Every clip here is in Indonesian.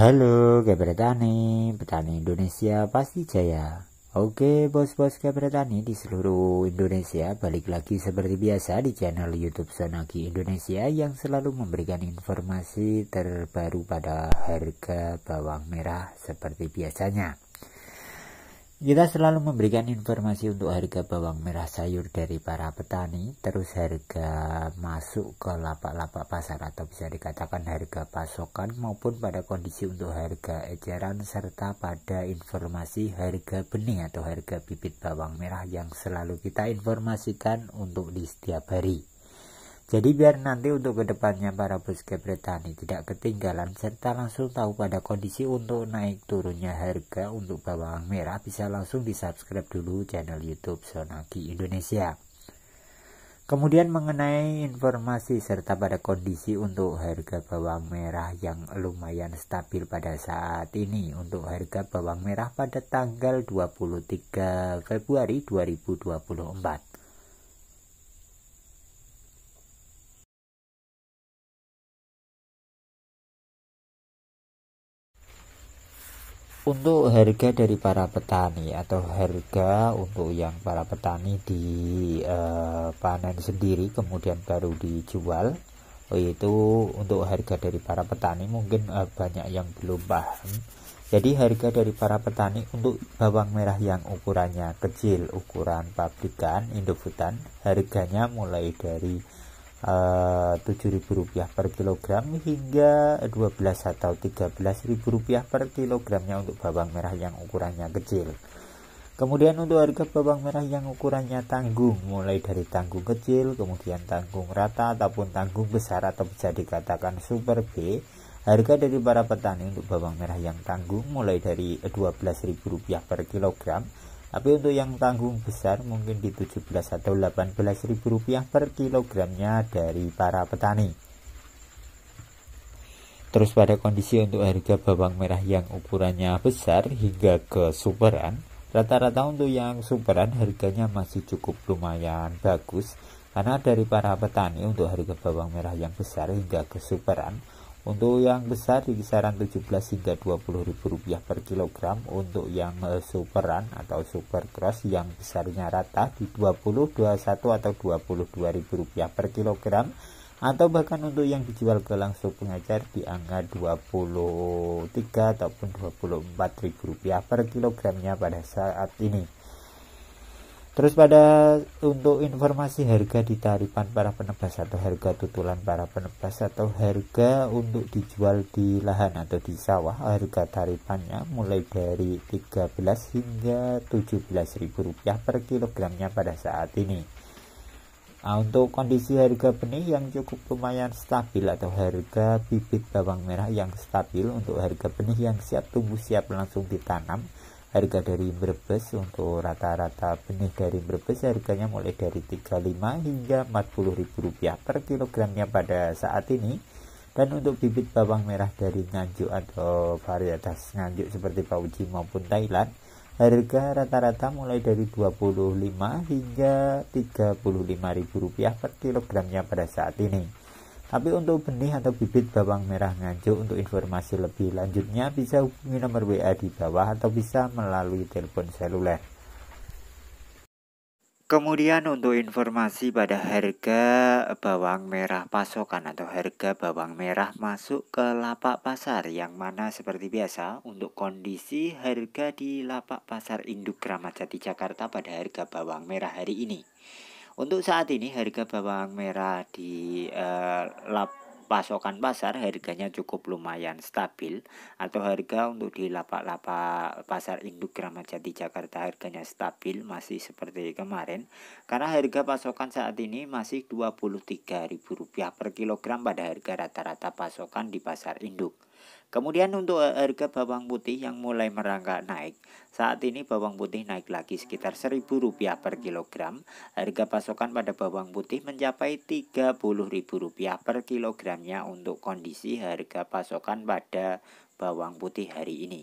Halo Tani, petani Indonesia pasti jaya. Oke bos-bos Tani di seluruh Indonesia balik lagi seperti biasa di channel YouTube Sonaki Indonesia yang selalu memberikan informasi terbaru pada harga bawang merah seperti biasanya. Kita selalu memberikan informasi untuk harga bawang merah sayur dari para petani, terus harga masuk ke lapak-lapak pasar atau bisa dikatakan harga pasokan maupun pada kondisi untuk harga eceran serta pada informasi harga benih atau harga bibit bawang merah yang selalu kita informasikan untuk di setiap hari. Jadi biar nanti untuk kedepannya para bos petani tidak ketinggalan serta langsung tahu pada kondisi untuk naik turunnya harga untuk bawang merah bisa langsung di subscribe dulu channel youtube Sonaki Indonesia. Kemudian mengenai informasi serta pada kondisi untuk harga bawang merah yang lumayan stabil pada saat ini untuk harga bawang merah pada tanggal 23 Februari 2024. untuk harga dari para petani atau harga untuk yang para petani di uh, panen sendiri kemudian baru dijual itu untuk harga dari para petani mungkin uh, banyak yang belum paham jadi harga dari para petani untuk bawang merah yang ukurannya kecil ukuran pabrikan indofutan harganya mulai dari Eh, Rp7.000 per kilogram hingga 12 atau Rp13.000 per kilogramnya untuk bawang merah yang ukurannya kecil. Kemudian untuk harga bawang merah yang ukurannya tanggung mulai dari tanggung kecil, kemudian tanggung rata ataupun tanggung besar atau bisa dikatakan super B. Harga dari para petani untuk bawang merah yang tanggung mulai dari Rp12.000 per kilogram tapi untuk yang tanggung besar mungkin di 17 atau 18 ribu rupiah per kilogramnya dari para petani terus pada kondisi untuk harga bawang merah yang ukurannya besar hingga ke superan rata-rata untuk yang superan harganya masih cukup lumayan bagus karena dari para petani untuk harga bawang merah yang besar hingga ke superan untuk yang besar di kisaran 17 hingga 20 ribu rupiah per kilogram untuk yang superan atau super cross yang besarnya rata di 20, 21 atau 22 ribu rupiah per kilogram atau bahkan untuk yang dijual ke langsung pengajar di angka 23 ataupun 24 ribu rupiah per kilogramnya pada saat ini. Terus pada untuk informasi harga di tarifan para penebas atau harga tutulan para penebas atau harga untuk dijual di lahan atau di sawah harga tarifannya mulai dari 13 hingga 17 ribu rupiah per kilogramnya pada saat ini. Nah, untuk kondisi harga benih yang cukup lumayan stabil atau harga bibit bawang merah yang stabil untuk harga benih yang siap tumbuh siap langsung ditanam harga dari Brebes untuk rata-rata benih dari Brebes harganya mulai dari 35 hingga 40 ribu rupiah per kilogramnya pada saat ini dan untuk bibit bawang merah dari Nganjuk atau varietas Nganjuk seperti Pauji maupun Thailand harga rata-rata mulai dari 25 hingga 35 ribu rupiah per kilogramnya pada saat ini tapi untuk benih atau bibit bawang merah nganjuk untuk informasi lebih lanjutnya bisa hubungi nomor WA di bawah atau bisa melalui telepon seluler. Kemudian untuk informasi pada harga bawang merah pasokan atau harga bawang merah masuk ke lapak pasar yang mana seperti biasa untuk kondisi harga di lapak pasar induk Kramat Jati Jakarta pada harga bawang merah hari ini. Untuk saat ini harga bawang merah di eh, lap pasokan pasar harganya cukup lumayan stabil atau harga untuk di lapak-lapak pasar induk Jati Jakarta harganya stabil masih seperti kemarin karena harga pasokan saat ini masih Rp23.000 per kilogram pada harga rata-rata pasokan di pasar induk. Kemudian untuk eh, harga bawang putih yang mulai merangkak naik, saat ini bawang putih naik lagi sekitar rp rupiah per kilogram. Harga pasokan pada bawang putih mencapai rp rupiah per kilogramnya untuk kondisi harga pasokan pada bawang putih hari ini.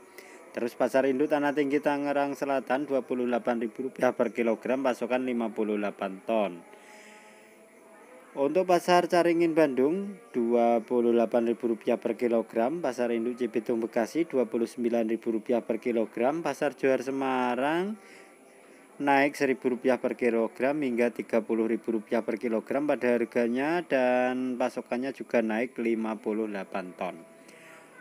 Terus pasar induk Tanah Tinggi Tangerang Selatan 28.000 rupiah per kilogram pasokan 58 ton. Untuk pasar Caringin Bandung 28.000 rupiah per kilogram, pasar induk Cibitung Bekasi 29.000 rupiah per kilogram, pasar Johar Semarang naik 1.000 rupiah per kilogram hingga 30.000 rupiah per kilogram pada harganya dan pasokannya juga naik 58 ton.